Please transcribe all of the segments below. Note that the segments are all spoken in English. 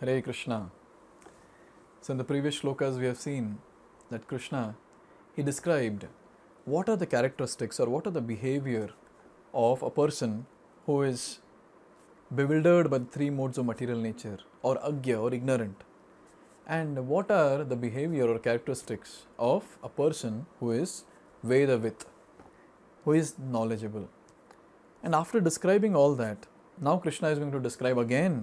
Hare Krishna. So, in the previous shlokas, we have seen that Krishna he described what are the characteristics or what are the behavior of a person who is bewildered by the three modes of material nature or agya or ignorant and what are the behavior or characteristics of a person who is vedavit who is knowledgeable and after describing all that now krishna is going to describe again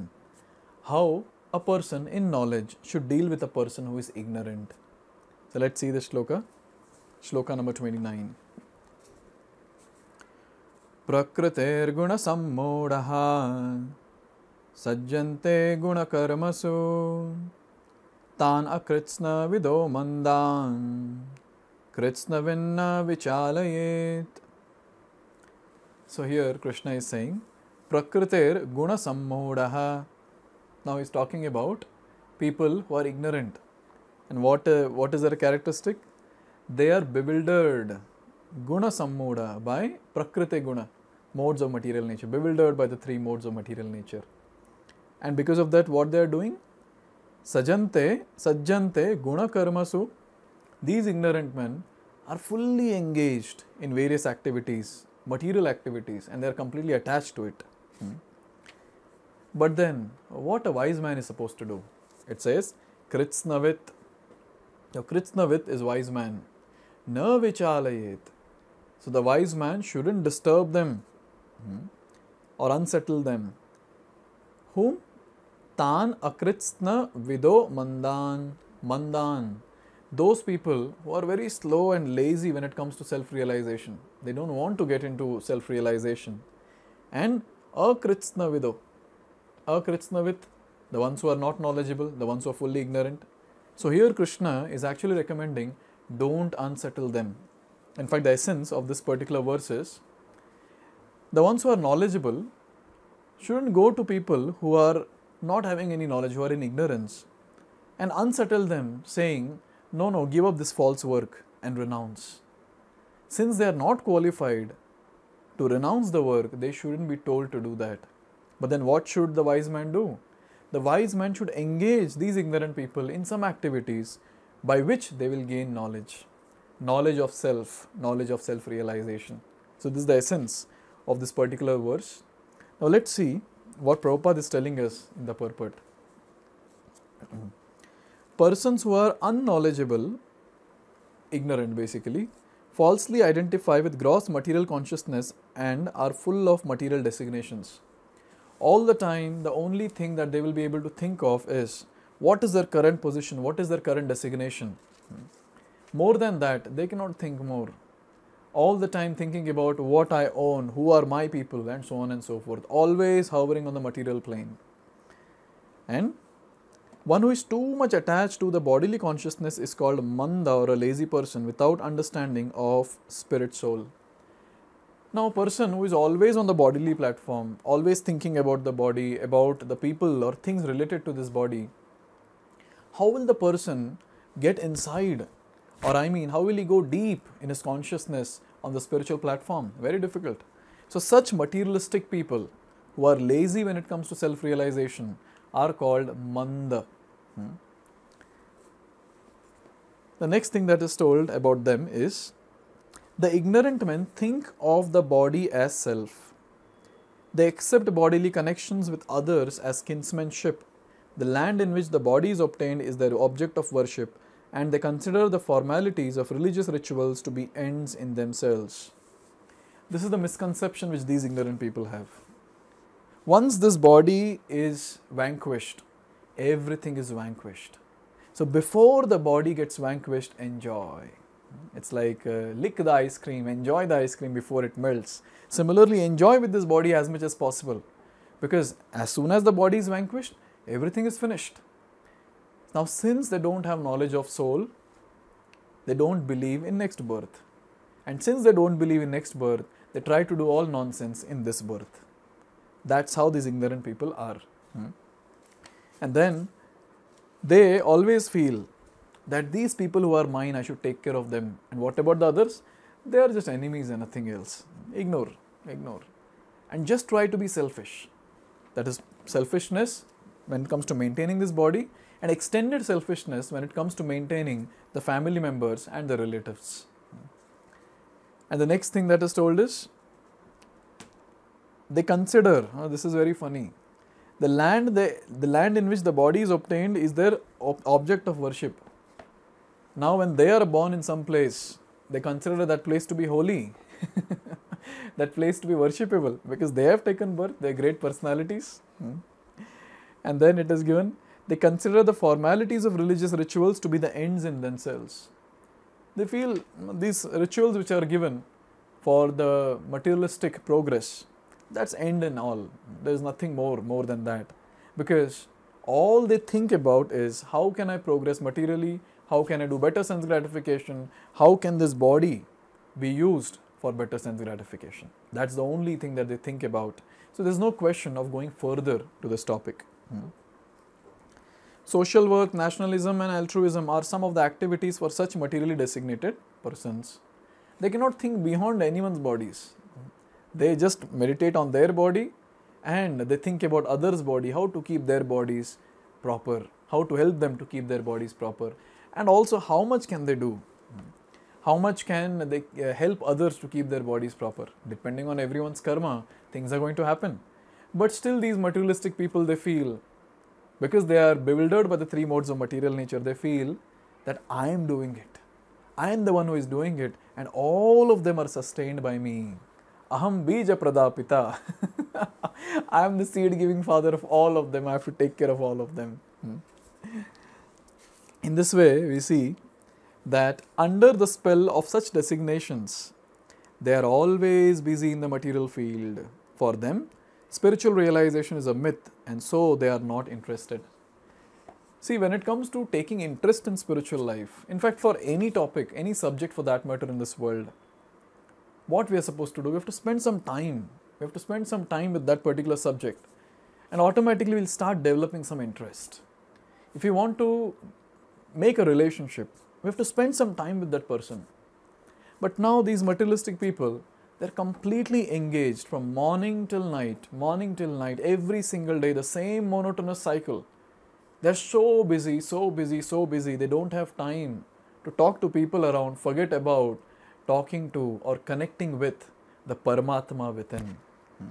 how a person in knowledge should deal with a person who is ignorant. So let's see the sloka, sloka number 29. Prakriter guna sammodaha sajjante guna karmasu tan akritsna vidho mandan kritsna vinna vichalayet. So here Krishna is saying, Prakriter guna sammodaha now he's talking about people who are ignorant. And what, uh, what is their characteristic? They are bewildered, guna sammuda, by prakriti guna, modes of material nature, bewildered by the three modes of material nature. And because of that, what they are doing? Sajante, sajjante, guna karmasu. These ignorant men are fully engaged in various activities, material activities, and they are completely attached to it. Hmm. But then, what a wise man is supposed to do? It says, Kritsnavit. Now, Kritsnavit is wise man. Na So, the wise man shouldn't disturb them hmm, or unsettle them. Whom? Tan akritsna vido mandan. Mandan. Those people who are very slow and lazy when it comes to self realization. They don't want to get into self realization. And akritsna vido a the ones who are not knowledgeable, the ones who are fully ignorant. So here Krishna is actually recommending don't unsettle them. In fact, the essence of this particular verse is the ones who are knowledgeable shouldn't go to people who are not having any knowledge, who are in ignorance, and unsettle them, saying, No, no, give up this false work and renounce. Since they are not qualified to renounce the work, they shouldn't be told to do that. But then what should the wise man do? The wise man should engage these ignorant people in some activities by which they will gain knowledge. Knowledge of self, knowledge of self realization. So, this is the essence of this particular verse. Now, let's see what Prabhupada is telling us in the purport. Persons who are unknowledgeable, ignorant basically, falsely identify with gross material consciousness and are full of material designations all the time the only thing that they will be able to think of is what is their current position, what is their current designation. Hmm. More than that, they cannot think more. All the time thinking about what I own, who are my people, and so on and so forth, always hovering on the material plane. And one who is too much attached to the bodily consciousness is called manda or a lazy person without understanding of spirit soul. Now, a person who is always on the bodily platform, always thinking about the body, about the people or things related to this body, how will the person get inside? Or, I mean, how will he go deep in his consciousness on the spiritual platform? Very difficult. So, such materialistic people who are lazy when it comes to self realization are called manda. Hmm? The next thing that is told about them is the ignorant men think of the body as self. They accept bodily connections with others as kinsmanship. The land in which the body is obtained is their object of worship, and they consider the formalities of religious rituals to be ends in themselves. This is the misconception which these ignorant people have. Once this body is vanquished, everything is vanquished. So before the body gets vanquished, enjoy. It's like uh, lick the ice cream, enjoy the ice cream before it melts. Similarly, enjoy with this body as much as possible because as soon as the body is vanquished, everything is finished. Now, since they don't have knowledge of soul, they don't believe in next birth. And since they don't believe in next birth, they try to do all nonsense in this birth. That's how these ignorant people are. Hmm. And then they always feel that these people who are mine, I should take care of them. And what about the others? They are just enemies and nothing else. Ignore, ignore. And just try to be selfish. That is selfishness when it comes to maintaining this body, and extended selfishness when it comes to maintaining the family members and the relatives. And the next thing that is told is they consider, oh, this is very funny, the land they, the land in which the body is obtained is their ob- object of worship now, when they are born in some place, they consider that place to be holy, that place to be worshipable because they have taken birth, they are great personalities. Hmm. And then it is given, they consider the formalities of religious rituals to be the ends in themselves. They feel these rituals which are given for the materialistic progress, that's end and all. There's nothing more, more than that. Because all they think about is how can I progress materially, how can I do better sense gratification, how can this body be used for better sense gratification. That's the only thing that they think about. So there's no question of going further to this topic. Hmm. Social work, nationalism and altruism are some of the activities for such materially designated persons. They cannot think beyond anyone's bodies. They just meditate on their body and they think about others' body, how to keep their bodies proper, how to help them to keep their bodies proper and also how much can they do how much can they uh, help others to keep their bodies proper depending on everyone's karma things are going to happen but still these materialistic people they feel because they are bewildered by the three modes of material nature they feel that i am doing it i am the one who is doing it and all of them are sustained by me aham bija pradapita i am the seed giving father of all of them i have to take care of all of them hmm. In this way, we see that under the spell of such designations, they are always busy in the material field. For them, spiritual realization is a myth and so they are not interested. See, when it comes to taking interest in spiritual life, in fact, for any topic, any subject for that matter in this world, what we are supposed to do, we have to spend some time. We have to spend some time with that particular subject and automatically we'll start developing some interest. If you want to make a relationship, we have to spend some time with that person. But now, these materialistic people, they're completely engaged from morning till night, morning till night, every single day, the same monotonous cycle. They're so busy, so busy, so busy, they don't have time to talk to people around, forget about talking to or connecting with the Paramatma within. Hmm.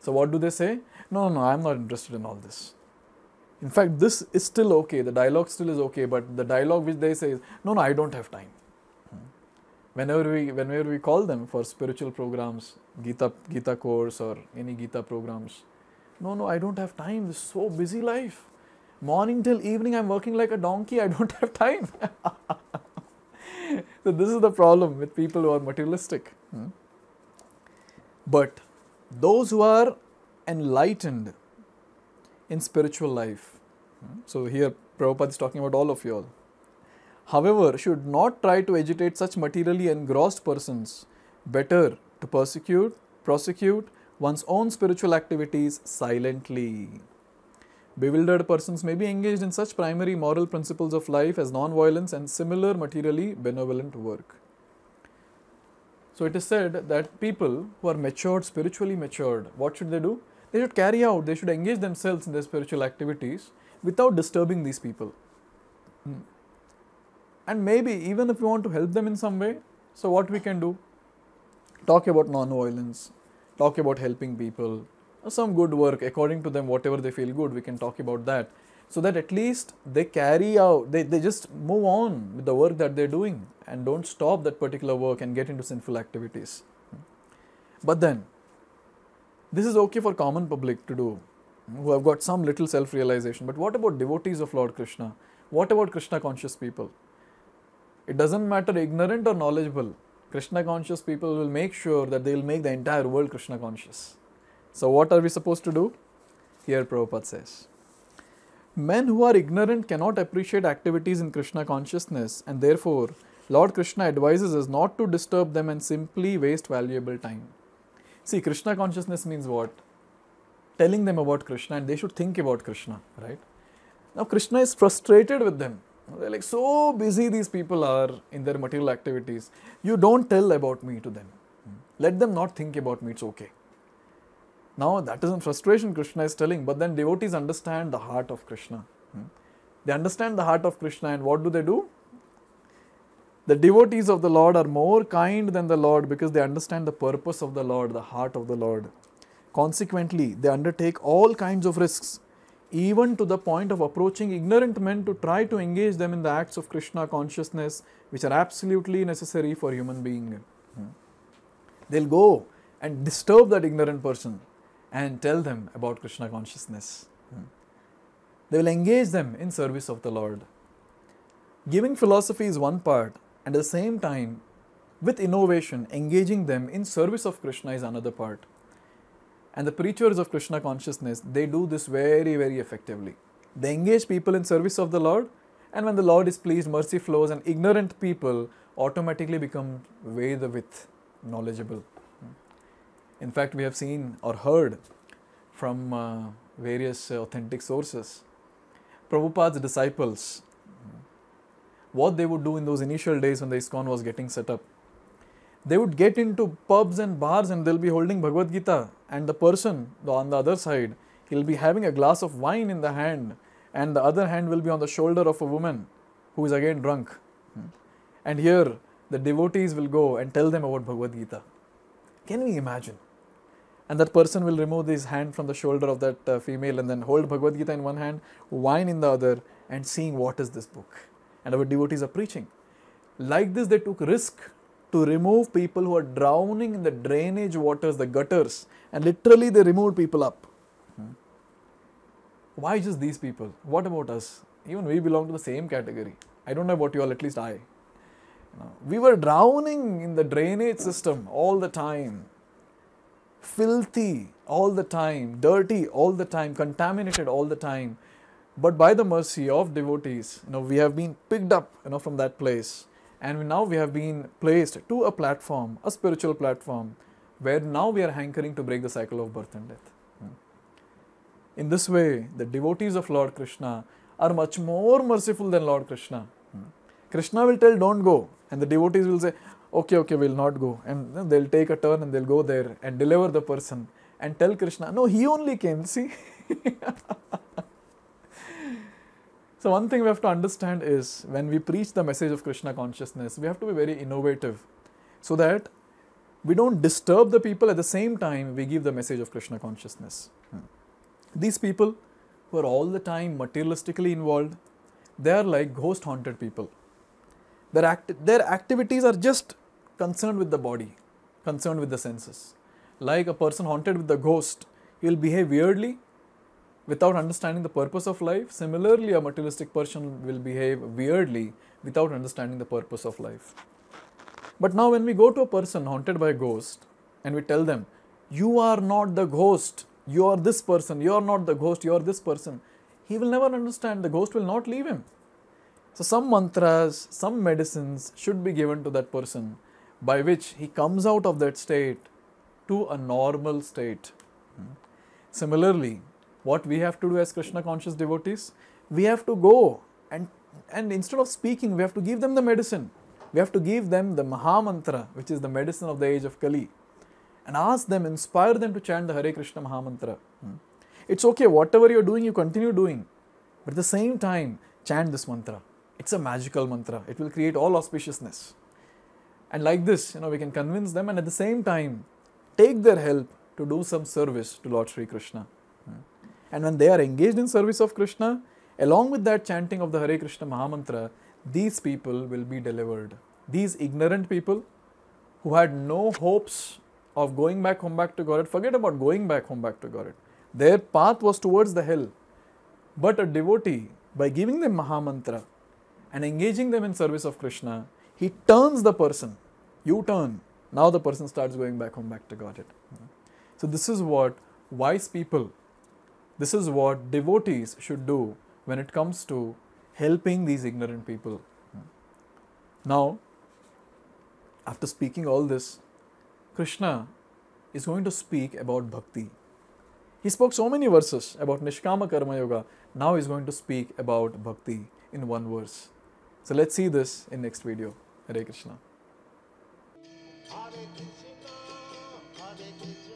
So, what do they say? No, no, no, I'm not interested in all this. In fact, this is still okay, the dialogue still is okay, but the dialogue which they say is, no, no, I don't have time. Hmm. Whenever we, whenever we call them for spiritual programs, Gita, Gita course or any Gita programs, no, no, I don't have time, this is so busy life. Morning till evening, I'm working like a donkey, I don't have time. so, this is the problem with people who are materialistic. Hmm. But those who are enlightened in spiritual life, so here Prabhupada is talking about all of you all. However, should not try to agitate such materially engrossed persons. Better to persecute, prosecute one's own spiritual activities silently. Bewildered persons may be engaged in such primary moral principles of life as non-violence and similar materially benevolent work. So it is said that people who are matured, spiritually matured, what should they do? They should carry out, they should engage themselves in their spiritual activities without disturbing these people. Hmm. And maybe even if you want to help them in some way, so what we can do? Talk about non-violence, talk about helping people, some good work according to them, whatever they feel good, we can talk about that. So that at least they carry out, they, they just move on with the work that they're doing and don't stop that particular work and get into sinful activities. Hmm. But then, this is okay for common public to do who have got some little self realization. But what about devotees of Lord Krishna? What about Krishna conscious people? It doesn't matter ignorant or knowledgeable, Krishna conscious people will make sure that they will make the entire world Krishna conscious. So, what are we supposed to do? Here, Prabhupada says. Men who are ignorant cannot appreciate activities in Krishna consciousness, and therefore, Lord Krishna advises us not to disturb them and simply waste valuable time. See, Krishna consciousness means what? telling them about Krishna and they should think about Krishna, right? Now, Krishna is frustrated with them. They're like, so busy these people are in their material activities. You don't tell about me to them. Let them not think about me, it's okay. Now, that isn't frustration Krishna is telling, but then devotees understand the heart of Krishna. They understand the heart of Krishna, and what do they do? The devotees of the Lord are more kind than the Lord because they understand the purpose of the Lord, the heart of the Lord. Consequently, they undertake all kinds of risks, even to the point of approaching ignorant men to try to engage them in the acts of Krishna consciousness, which are absolutely necessary for human being. Hmm. They will go and disturb that ignorant person and tell them about Krishna consciousness. Hmm. They will engage them in service of the Lord. Giving philosophy is one part, and at the same time, with innovation, engaging them in service of Krishna is another part. And the preachers of Krishna consciousness, they do this very, very effectively. They engage people in service of the Lord, and when the Lord is pleased, mercy flows, and ignorant people automatically become Veda with knowledgeable. In fact, we have seen or heard from uh, various authentic sources Prabhupada's disciples, what they would do in those initial days when the ISKCON was getting set up they would get into pubs and bars and they'll be holding Bhagavad Gita and the person on the other side he'll be having a glass of wine in the hand and the other hand will be on the shoulder of a woman who is again drunk hmm. and here the devotees will go and tell them about Bhagavad Gita can we imagine and that person will remove his hand from the shoulder of that uh, female and then hold Bhagavad Gita in one hand wine in the other and seeing what is this book and our devotees are preaching like this they took risk to remove people who are drowning in the drainage waters, the gutters, and literally they removed people up. Hmm. Why just these people? What about us? Even we belong to the same category. I don't know about you all, at least I. We were drowning in the drainage system all the time. Filthy all the time, dirty all the time, contaminated all the time. But by the mercy of devotees, you know, we have been picked up you know, from that place and now we have been placed to a platform, a spiritual platform, where now we are hankering to break the cycle of birth and death. Hmm. In this way, the devotees of Lord Krishna are much more merciful than Lord Krishna. Hmm. Krishna will tell, don't go, and the devotees will say, okay, okay, we'll not go. And they'll take a turn and they'll go there and deliver the person and tell Krishna, no, he only came, see. So, one thing we have to understand is when we preach the message of Krishna consciousness, we have to be very innovative so that we don't disturb the people at the same time we give the message of Krishna consciousness. Hmm. These people who are all the time materialistically involved, they are like ghost haunted people. Their, act- their activities are just concerned with the body, concerned with the senses. Like a person haunted with the ghost, he will behave weirdly without understanding the purpose of life. Similarly, a materialistic person will behave weirdly without understanding the purpose of life. But now, when we go to a person haunted by a ghost and we tell them, You are not the ghost, you are this person, you are not the ghost, you are this person, he will never understand. The ghost will not leave him. So, some mantras, some medicines should be given to that person by which he comes out of that state to a normal state. Hmm. Similarly, what we have to do as Krishna conscious devotees, we have to go and, and instead of speaking, we have to give them the medicine. We have to give them the Mahamantra, which is the medicine of the age of Kali, and ask them, inspire them to chant the Hare Krishna Mahamantra. Hmm. It's okay, whatever you're doing, you continue doing. But at the same time, chant this mantra. It's a magical mantra, it will create all auspiciousness. And like this, you know, we can convince them and at the same time, take their help to do some service to Lord Sri Krishna. And when they are engaged in service of Krishna, along with that chanting of the Hare Krishna Mahamantra, these people will be delivered. These ignorant people who had no hopes of going back home back to god forget about going back home back to god Their path was towards the hell. But a devotee, by giving them Mahamantra and engaging them in service of Krishna, he turns the person. You turn. Now the person starts going back home back to god So, this is what wise people this is what devotees should do when it comes to helping these ignorant people. Now, after speaking all this, Krishna is going to speak about bhakti. He spoke so many verses about Nishkama Karma Yoga. Now he's going to speak about bhakti in one verse. So let's see this in next video. Hare Krishna. Hare Krishna, Hare Krishna.